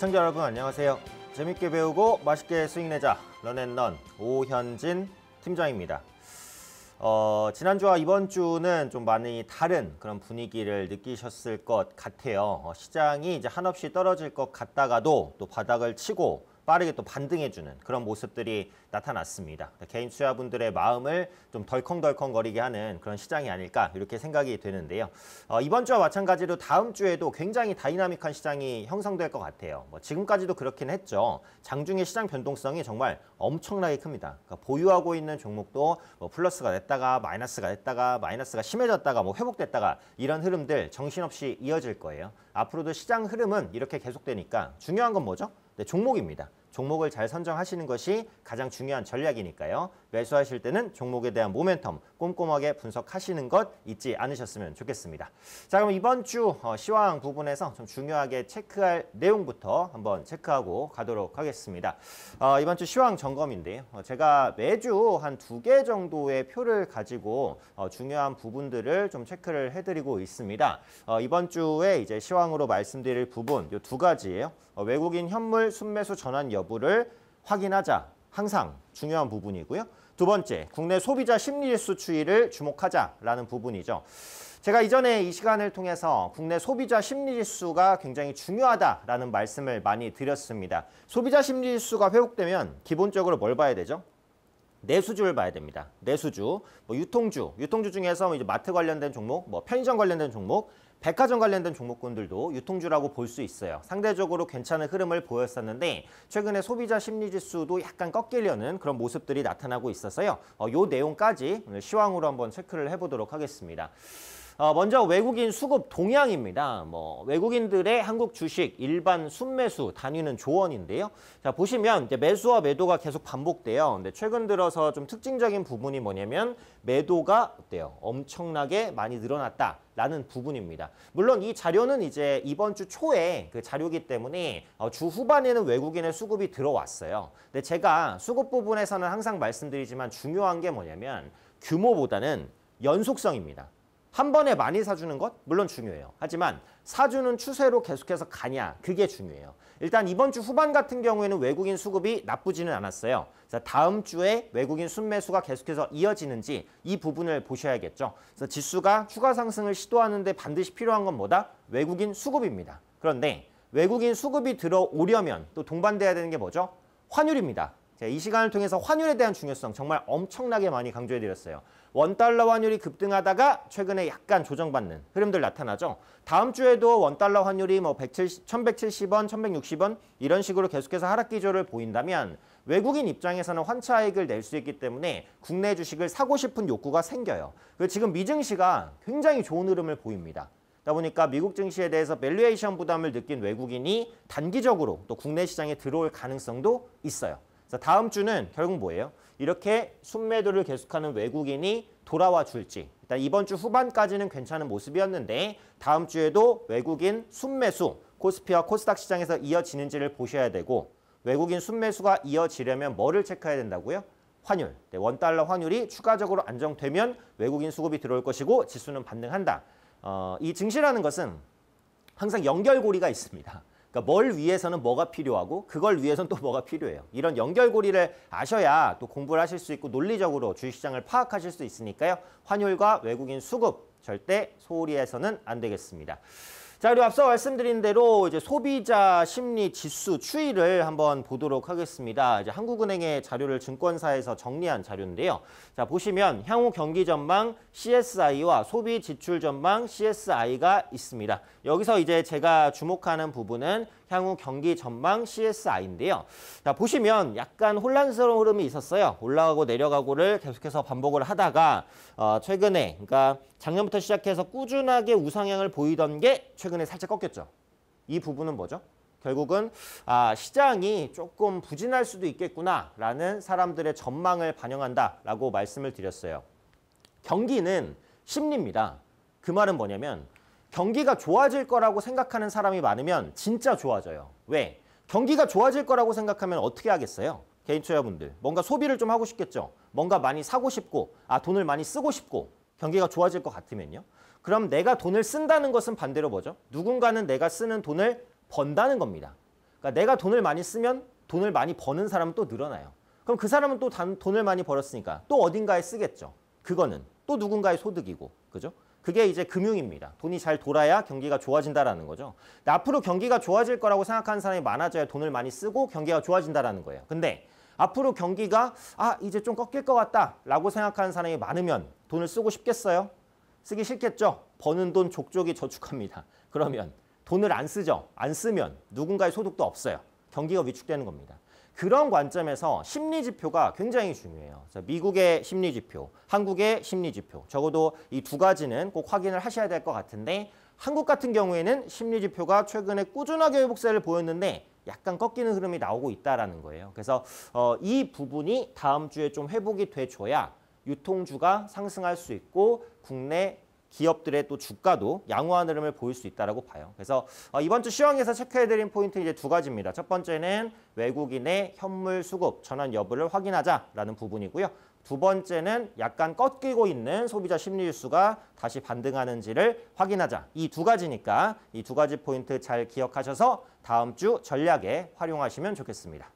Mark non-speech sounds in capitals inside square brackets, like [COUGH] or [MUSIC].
시청자 여러분 안녕하세요. 재밌게 배우고 맛있게 수익내자 런앤런 오현진 팀장입니다. 어, 지난주와 이번 주는 좀 많이 다른 그런 분위기를 느끼셨을 것 같아요. 어, 시장이 이제 한없이 떨어질 것 같다가도 또 바닥을 치고 빠르게 또 반등해주는 그런 모습들이 나타났습니다. 그러니까 개인 투자분들의 마음을 좀 덜컹덜컹거리게 하는 그런 시장이 아닐까 이렇게 생각이 되는데요. 어, 이번 주와 마찬가지로 다음 주에도 굉장히 다이나믹한 시장이 형성될 것 같아요. 뭐 지금까지도 그렇긴 했죠. 장중의 시장 변동성이 정말 엄청나게 큽니다. 그러니까 보유하고 있는 종목도 뭐 플러스가 됐다가 마이너스가 됐다가 마이너스가 심해졌다가 뭐 회복됐다가 이런 흐름들 정신없이 이어질 거예요. 앞으로도 시장 흐름은 이렇게 계속되니까 중요한 건 뭐죠? 네, 종목입니다. 종목을 잘 선정하시는 것이 가장 중요한 전략이니까요. 매수하실 때는 종목에 대한 모멘텀 꼼꼼하게 분석하시는 것 잊지 않으셨으면 좋겠습니다. 자 그럼 이번 주 어, 시황 부분에서 좀 중요하게 체크할 내용부터 한번 체크하고 가도록 하겠습니다. 어, 이번 주 시황 점검인데 요 어, 제가 매주 한 두 개 정도의 표를 가지고 어, 중요한 부분들을 좀 체크를 해드리고 있습니다. 어, 이번 주에 이제 시황으로 말씀드릴 부분 두 가지예요. 외국인 현물 순매수 전환 여 여부를 확인하자. 항상 중요한 부분이고요. 두 번째, 국내 소비자 심리지수 추이를 주목하자라는 부분이죠. 제가 이전에 이 시간을 통해서 국내 소비자 심리지수가 굉장히 중요하다라는 말씀을 많이 드렸습니다. 소비자 심리지수가 회복되면 기본적으로 뭘 봐야 되죠? 내수주를 봐야 됩니다. 내수주, 뭐 유통주, 유통주 중에서 뭐 이제 마트 관련된 종목, 뭐 편의점 관련된 종목, 백화점 관련된 종목군들도 유통주라고 볼 수 있어요. 상대적으로 괜찮은 흐름을 보였었는데 최근에 소비자 심리지수도 약간 꺾이려는 그런 모습들이 나타나고 있어서요. 어, 요 내용까지 오늘 시황으로 한번 체크를 해보도록 하겠습니다. 어, 먼저 외국인 수급 동향입니다. 뭐 외국인들의 한국 주식 일반 순매수 단위는 조언인데요. 자 보시면 이제 매수와 매도가 계속 반복돼요. 근데 최근 들어서 좀 특징적인 부분이 뭐냐면 매도가 어때요? 엄청나게 많이 늘어났다. 라는 부분입니다. 물론 이 자료는 이제 이번 주 초에 그 자료기 때문에 어, 주 후반에는 외국인의 수급이 들어왔어요. 근데 제가 수급 부분에서는 항상 말씀드리지만 중요한 게 뭐냐면 규모보다는 연속성입니다. 한 번에 많이 사주는 것 물론 중요해요. 하지만 사주는 추세로 계속해서 가냐 그게 중요해요. 일단 이번 주 후반 같은 경우에는 외국인 수급이 나쁘지는 않았어요. 그래서 다음 주에 외국인 순매수가 계속해서 이어지는지 이 부분을 보셔야겠죠. 그래서 지수가 추가 상승을 시도하는데 반드시 필요한 건 뭐다? 외국인 수급입니다. 그런데 외국인 수급이 들어오려면 또 동반돼야 되는 게 뭐죠? 환율입니다. 이 시간을 통해서 환율에 대한 중요성 정말 엄청나게 많이 강조해드렸어요. 원달러 환율이 급등하다가 최근에 약간 조정받는 흐름들 나타나죠. 다음 주에도 원달러 환율이 뭐 170, 1170원, 1160원 이런 식으로 계속해서 하락 기조를 보인다면 외국인 입장에서는 환차익을 낼 수 있기 때문에 국내 주식을 사고 싶은 욕구가 생겨요. 지금 미증시가 굉장히 좋은 흐름을 보입니다. 그러다 보니까 미국 증시에 대해서 밸류에이션 부담을 느낀 외국인이 단기적으로 또 국내 시장에 들어올 가능성도 있어요. 자, 다음 주는 결국 뭐예요? 이렇게 순매도를 계속하는 외국인이 돌아와 줄지 일단 이번 주 후반까지는 괜찮은 모습이었는데 다음 주에도 외국인 순매수 코스피와 코스닥 시장에서 이어지는지를 보셔야 되고 외국인 순매수가 이어지려면 뭐를 체크해야 된다고요? 환율, 네, 원달러 환율이 추가적으로 안정되면 외국인 수급이 들어올 것이고 지수는 반등한다. 어, 이 증시라는 것은 항상 연결고리가 있습니다. 그러니까 뭘 위해서는 뭐가 필요하고 그걸 위해서는 또 뭐가 필요해요. 이런 연결고리를 아셔야 또 공부를 하실 수 있고 논리적으로 주식시장을 파악하실 수 있으니까요. 환율과 외국인 수급 절대 소홀히 해서는 안 되겠습니다. 자, 그리고 앞서 말씀드린 대로 이제 소비자 심리 지수 추이를 한번 보도록 하겠습니다. 이제 한국은행의 자료를 증권사에서 정리한 자료인데요. 자, 보시면 향후 경기 전망 CSI와 소비 지출 전망 CSI가 있습니다. 여기서 이제 제가 주목하는 부분은 향후 경기 전망 CSI인데요. 자, 보시면 약간 혼란스러운 흐름이 있었어요. 올라가고 내려가고를 계속해서 반복을 하다가 어, 최근에 그러니까 작년부터 시작해서 꾸준하게 우상향을 보이던 게 최근에 살짝 꺾였죠. 이 부분은 뭐죠? 결국은 아, 시장이 조금 부진할 수도 있겠구나라는 사람들의 전망을 반영한다라고 말씀을 드렸어요. 경기는 심리입니다. 그 말은 뭐냐면 경기가 좋아질 거라고 생각하는 사람이 많으면 진짜 좋아져요. 왜? 경기가 좋아질 거라고 생각하면 어떻게 하겠어요? 개인 투자분들. 뭔가 소비를 좀 하고 싶겠죠. 뭔가 많이 사고 싶고 아 돈을 많이 쓰고 싶고 경기가 좋아질 것 같으면요. 그럼 내가 돈을 쓴다는 것은 반대로 뭐죠? 누군가는 내가 쓰는 돈을 번다는 겁니다. 그러니까 내가 돈을 많이 쓰면 돈을 많이 버는 사람은 또 늘어나요. 그럼 그 사람은 또 돈을 많이 벌었으니까 또 어딘가에 쓰겠죠. 그거는 또 누군가의 소득이고. 그죠? 그게 이제 금융입니다. 돈이 잘 돌아야 경기가 좋아진다라는 거죠. 앞으로 경기가 좋아질 거라고 생각하는 사람이 많아져야 돈을 많이 쓰고 경기가 좋아진다라는 거예요. 근데 앞으로 경기가 아 이제 좀 꺾일 것 같다라고 생각하는 사람이 많으면 돈을 쓰고 싶겠어요? 쓰기 싫겠죠? 버는 돈 족족이 저축합니다. [LAUGHS] 그러면 돈을 안 쓰죠? 안 쓰면 누군가의 소득도 없어요. 경기가 위축되는 겁니다. 그런 관점에서 심리 지표가 굉장히 중요해요. 미국의 심리 지표, 한국의 심리 지표. 적어도 이 두 가지는 꼭 확인을 하셔야 될 것 같은데 한국 같은 경우에는 심리 지표가 최근에 꾸준하게 회복세를 보였는데 약간 꺾이는 흐름이 나오고 있다라는 거예요. 그래서 어, 이 부분이 다음 주에 좀 회복이 돼줘야 유통주가 상승할 수 있고 국내 기업들의 또 주가도 양호한 흐름을 보일 수 있다라고 봐요. 그래서 어, 이번 주 시황에서 체크해드린 포인트 이제 두 가지입니다. 첫 번째는 외국인의 현물 수급 전환 여부를 확인하자라는 부분이고요. 두 번째는 약간 꺾이고 있는 소비자 심리 지수가 다시 반등하는지를 확인하자. 이 두 가지니까 이 두 가지 포인트 잘 기억하셔서 다음 주 전략에 활용하시면 좋겠습니다.